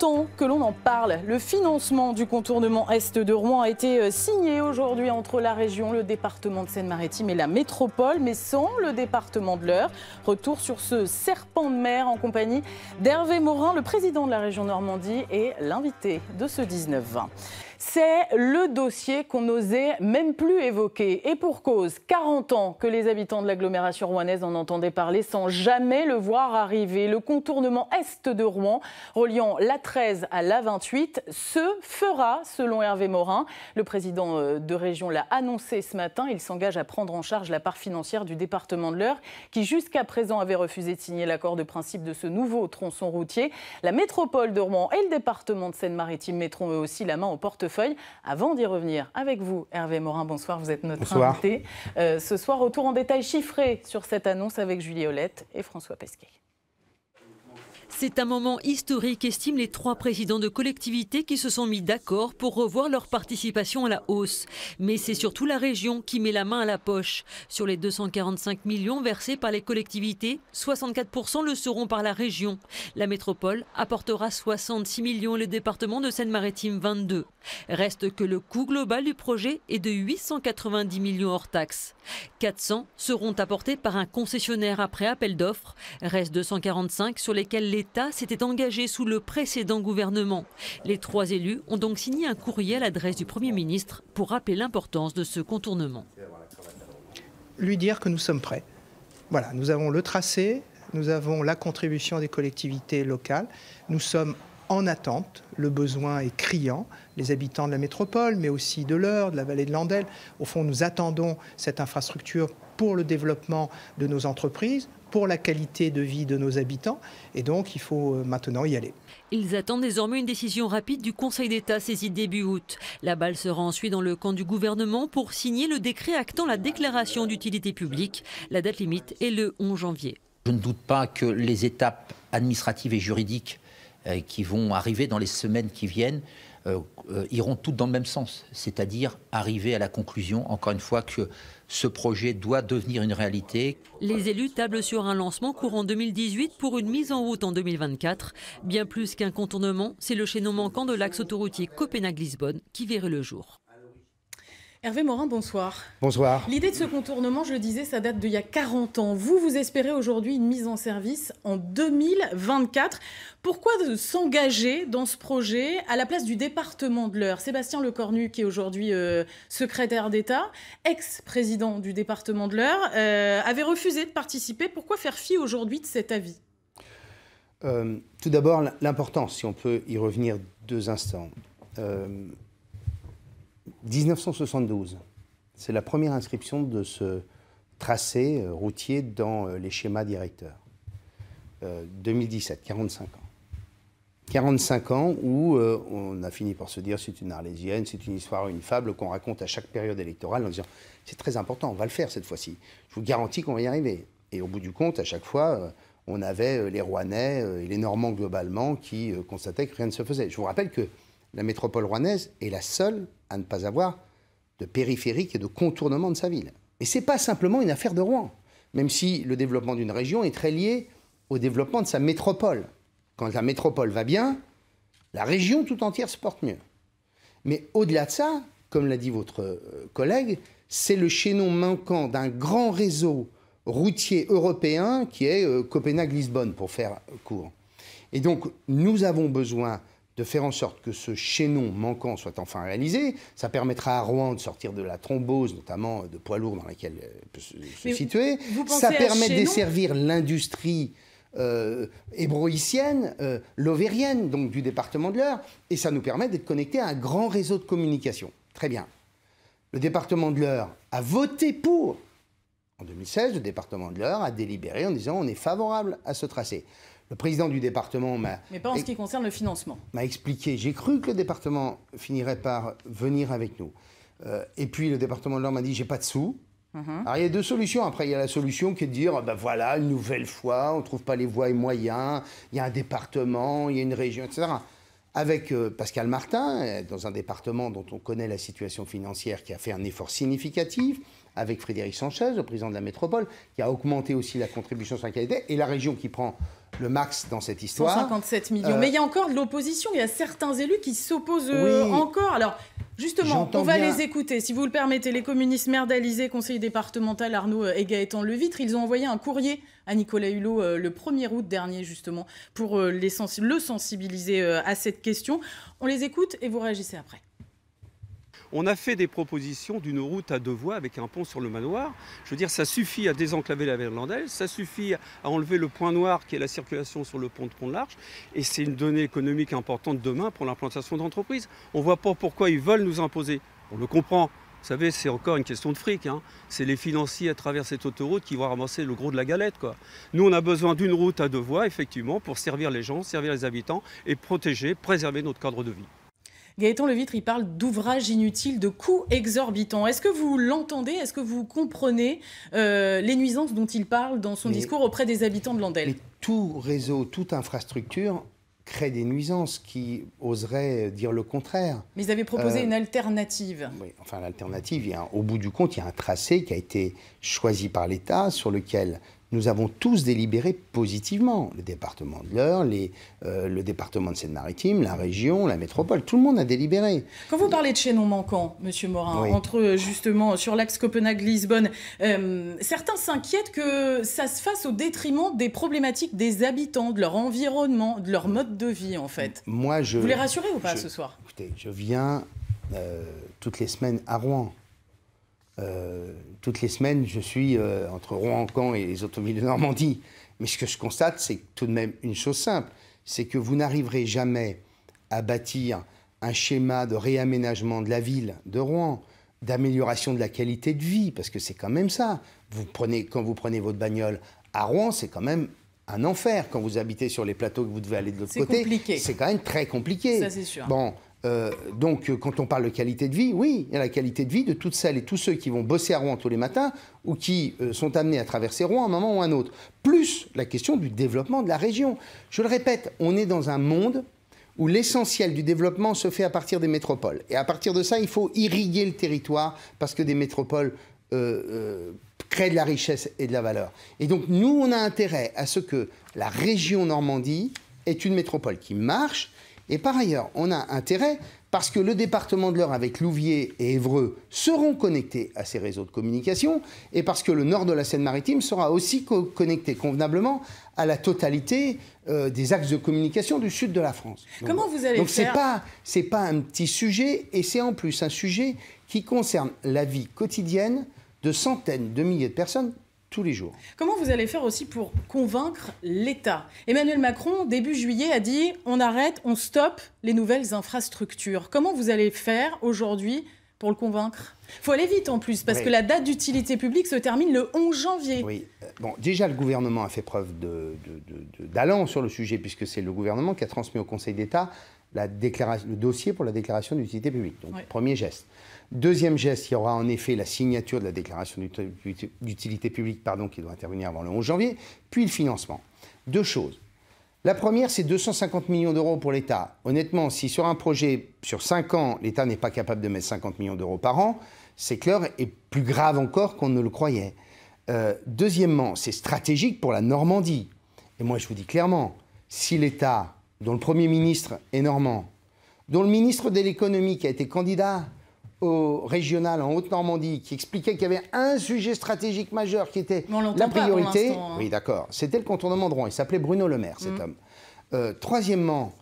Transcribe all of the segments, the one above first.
Tant que l'on en parle. Le financement du contournement Est de Rouen a été euh, signé aujourd'hui entre la région, le département de Seine-Maritime et la métropole, mais sans le département de l'Eure. Retour sur ce serpent de mer en compagnie d'Hervé Morin, le président de la région Normandie et l'invité de ce 19-20. C'est le dossier qu'on n'osait même plus évoquer. Et pour cause, 40 ans que les habitants de l'agglomération rouennaise en entendaient parler sans jamais le voir arriver. Le contournement est de Rouen, reliant la 13 à la 28, se fera, selon Hervé Morin. Le président euh, de région l'a annoncé ce matin. Il s'engage à prendre en charge la part financière du département de l'Eure, qui jusqu'à présent avait refusé de signer l'accord de principe de ce nouveau tronçon routier. La métropole de Rouen et le département de Seine-Maritime mettront eux aussi la main aux portes feuilles. Avant d'y revenir avec vous, Hervé Morin, bonsoir, vous êtes notre invité. Euh, ce soir, retour en détail chiffré sur cette annonce avec Julie Olette et François Pesquet. C'est un moment historique, estiment les trois présidents de collectivités qui se sont mis d'accord pour revoir leur participation à la hausse. Mais c'est surtout la région qui met la main à la poche. Sur les 245 millions versés par les collectivités, 64% le seront par la région. La métropole apportera 66 millions le département de Seine-Maritime 22. Reste que le coût global du projet est de 890 millions hors taxes. 400 seront apportés par un concessionnaire après appel d'offres. Reste 245 sur lesquels l'État s'était engagé sous le précédent gouvernement. Les trois élus ont donc signé un courrier à l'adresse du Premier ministre pour rappeler l'importance de ce contournement. Lui dire que nous sommes prêts. Voilà, nous avons le tracé, nous avons la contribution des collectivités locales, nous sommes en attente, le besoin est criant, les habitants de la métropole, mais aussi de l'Eure, de la vallée de l'Andelle. Au fond, nous attendons cette infrastructure pour le développement de nos entreprises, pour la qualité de vie de nos habitants. Et donc, il faut euh, maintenant y aller. Ils attendent désormais une décision rapide du Conseil d'État saisie début août. La balle sera ensuite dans le camp du gouvernement pour signer le décret actant la déclaration d'utilité publique. La date limite est le 11 janvier. Je ne doute pas que les étapes administratives et juridiques euh, qui vont arriver dans les semaines qui viennent euh, euh, iront toutes dans le même sens, c'est-à-dire arriver à la conclusion, encore une fois, que ce projet doit devenir une réalité. Les élus tablent sur un lancement courant 2018 pour une mise en route en 2024. Bien plus qu'un contournement, c'est le chaînon manquant de l'axe autoroutier Copenhague-Lisbonne qui verrait le jour. Hervé Morin, bonsoir. Bonsoir. L'idée de ce contournement, je le disais, ça date d'il y a 40 ans. Vous, vous espérez aujourd'hui une mise en service en 2024. Pourquoi s'engager dans ce projet à la place du département de l'Eure Sébastien Lecornu, qui est aujourd'hui euh, secrétaire d'État, ex-président du département de l'Eure, euh, avait refusé de participer. Pourquoi faire fi aujourd'hui de cet avis euh, tout d'abord, l'importance, si on peut y revenir deux instants. 1972, c'est la première inscription de ce tracé euh, routier dans euh, les schémas directeurs. 2017, euh, 45 ans. 45 ans où on a fini par se dire c'est une arlésienne, c'est une histoire, une fable qu'on raconte à chaque période électorale en disant c'est très important, on va le faire cette fois-ci. Je vous garantis qu'on va y arriver. Et au bout du compte, à chaque fois, on avait les Rouennais et les Normands globalement qui constataient que rien ne se faisait. Je vous rappelle que la métropole rouennaise est la seule à ne pas avoir de périphérique et de contournement de sa ville. Et ce n'est pas simplement une affaire de Rouen, même si le développement d'une région est très lié au développement de sa métropole. Quand la métropole va bien, la région tout entière se porte mieux. Mais au-delà de ça, comme l'a dit votre euh, collègue, c'est le chaînon manquant d'un grand réseau routier européen qui est euh, Copenhague-Lisbonne, pour faire court. Et donc, nous avons besoin de faire en sorte que ce chaînon manquant soit enfin réalisé. Ça permettra à Rouen de sortir de la thrombose, notamment euh, de poids lourd dans laquelle elle peut se, situer. Ça permet de desservir l'industrie euh, hébroïcienne, euh, lovérienne, donc du département de l'Eure, et ça nous permet d'être connectés à un grand réseau de communication. Très bien. Le département de l'Eure a voté pour. En 2016, le département de l'Eure a délibéré en disant on est favorable à ce tracé le président du département m'a. Mais pas en ce qui concerne le financement. M'a expliqué. J'ai cru que le département finirait par venir avec nous. Euh, et puis le département de l'Or m'a dit j'ai pas de sous. Mhm. Alors il y a deux solutions. Après, il y a la solution qui est de dire ben voilà, une nouvelle fois, on ne trouve pas les voies et moyens, il y a un département, il y a une région, etc. Avec euh, Pascal Martin, euh, dans un département dont on connaît la situation financière, qui a fait un effort significatif, avec Frédéric Sanchez, le président de la métropole, qui a augmenté aussi la contribution sur la qualité, et la région qui prend le max dans cette histoire. 57 millions. Euh, Mais il y a encore de l'opposition. Il y a certains élus qui s'opposent euh, encore. Alors, justement, on va les écouter. Si vous le permettez, les communistes merdalisés, conseil conseiller départemental Arnaud euh, et Gaëtan Levitre, ils ont envoyé un courrier à Nicolas Hulot le 1er août dernier, justement, pour les le sensibiliser à cette question. On les écoute et vous réagissez après. On a fait des propositions d'une route à deux voies avec un pont sur le manoir. Je veux dire, ça suffit à désenclaver la Verlandaise, ça suffit à enlever le point noir qui est la circulation sur le pont de Pont-de-Larche. Et c'est une donnée économique importante demain pour l'implantation d'entreprises. On ne voit pas pourquoi ils veulent nous imposer. On le comprend. Vous savez, c'est encore une question de fric. Hein. C'est les financiers à travers cette autoroute qui vont ramasser le gros de la galette. Nous, on a besoin d'une route à deux voies, effectivement, pour servir les gens, servir les habitants et protéger, préserver notre cadre de vie. Gaëtan Levitre, il parle d'ouvrages inutiles, de coûts exorbitants. Est-ce que vous l'entendez Est-ce que vous comprenez euh, les nuisances dont il parle dans son discours auprès des habitants de Landel Tout réseau, toute infrastructure crée des nuisances qui oseraient dire le contraire. Mais ils avaient proposé euh, une alternative. Oui, enfin l'alternative, au bout du compte, il y a un tracé qui a été choisi par l'État sur lequel nous avons tous délibéré positivement. Le département de l'Eure, euh, le département de Seine-Maritime, la région, la métropole, tout le monde a délibéré. Quand vous parlez de chaînons manquants, Monsieur Morin, entre euh, justement sur l'axe Copenhague-Lisbonne, euh, certains s'inquiètent que ça se fasse au détriment des problématiques des habitants, de leur environnement, de leur mode de vie en fait. Moi, je, vous les rassurez ou pas ce soir Écoutez, je viens toutes les semaines à Rouen. Euh, toutes les semaines, je suis euh, entre Rouen-Camp et les villes de Normandie. Mais ce que je constate, c'est tout de même une chose simple, c'est que vous n'arriverez jamais à bâtir un schéma de réaménagement de la ville de Rouen, d'amélioration de la qualité de vie, parce que c'est quand même ça. Vous prenez, quand vous prenez votre bagnole à Rouen, c'est quand même un enfer. Quand vous habitez sur les plateaux que vous devez aller de l'autre côté, c'est quand même très compliqué. Ça, c'est sûr. Bon, euh, donc, euh, quand on parle de qualité de vie, oui, il y a la qualité de vie de toutes celles et tous ceux qui vont bosser à Rouen tous les matins ou qui euh, sont amenés à traverser Rouen à un moment ou un autre. Plus la question du développement de la région. Je le répète, on est dans un monde où l'essentiel du développement se fait à partir des métropoles. Et à partir de ça, il faut irriguer le territoire parce que des métropoles créent de la richesse et de la valeur. Et donc, nous, on a intérêt à ce que la région Normandie est une métropole qui marche et par ailleurs, on a intérêt parce que le département de l'Eure avec Louviers et Évreux seront connectés à ces réseaux de communication et parce que le nord de la Seine-Maritime sera aussi connecté convenablement à la totalité euh, des axes de communication du sud de la France. Comment vous allez faire c'est pas un petit sujet et c'est en plus un sujet qui concerne la vie quotidienne de centaines de milliers de personnes tous les jours. Comment vous allez faire aussi pour convaincre l'État Emmanuel Macron, début juillet, a dit on arrête, on stoppe les nouvelles infrastructures. Comment vous allez faire aujourd'hui pour le convaincre Il faut aller vite en plus, parce que la date d'utilité publique se termine le 11 janvier. Oui, euh, bon, déjà le gouvernement a fait preuve d'allant sur le sujet, puisque c'est le gouvernement qui a transmis au Conseil d'État le dossier pour la déclaration d'utilité publique. Donc, premier geste. Deuxième geste, il y aura en effet la signature de la déclaration d'utilité publique pardon, qui doit intervenir avant le 11 janvier, puis le financement. Deux choses. La première, c'est 250 millions d'euros pour l'État. Honnêtement, si sur un projet, sur 5 ans, l'État n'est pas capable de mettre 50 millions d'euros par an, c'est clair et plus grave encore qu'on ne le croyait. Euh, deuxièmement, c'est stratégique pour la Normandie. Et moi, je vous dis clairement, si l'État, dont le Premier ministre est normand, dont le ministre de l'économie qui a été candidat au régional en Haute-Normandie qui expliquait qu'il y avait un sujet stratégique majeur qui était la priorité. Hein. Oui, d'accord. C'était le contournement de Rouen. Il s'appelait Bruno Le Maire, cet mm. homme. Euh, troisièmement,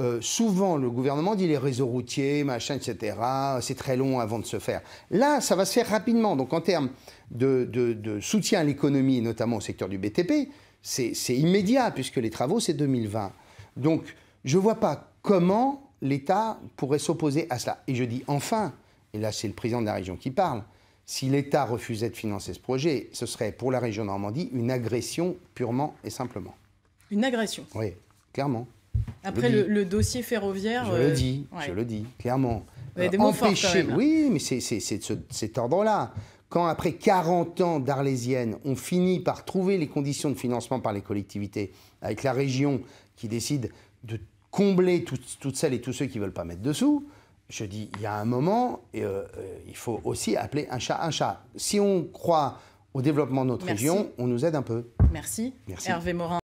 euh, souvent le gouvernement dit les réseaux routiers, machin, etc. C'est très long avant de se faire. Là, ça va se faire rapidement. Donc en termes de, de soutien à l'économie, notamment au secteur du BTP, c'est immédiat puisque les travaux, c'est 2020. Donc je ne vois pas comment l'État pourrait s'opposer à cela. Et je dis enfin, et là c'est le président de la région qui parle, si l'État refusait de financer ce projet, ce serait pour la région Normandie une agression purement et simplement. Une agression Oui, clairement. Après le, dossier ferroviaire. Je le euh, dis, je le dis, clairement. Euh, empêcher, oui, mais c'est de cet ordre-là. Quand après 40 ans d'Arlésienne, on finit par trouver les conditions de financement par les collectivités, avec la région qui décide de combler toutes celles et tous ceux qui ne veulent pas mettre dessous je dis, il y a un moment, euh, euh, il faut aussi appeler un chat un chat. Si on croit au développement de notre région, on nous aide un peu. Merci. Merci. Hervé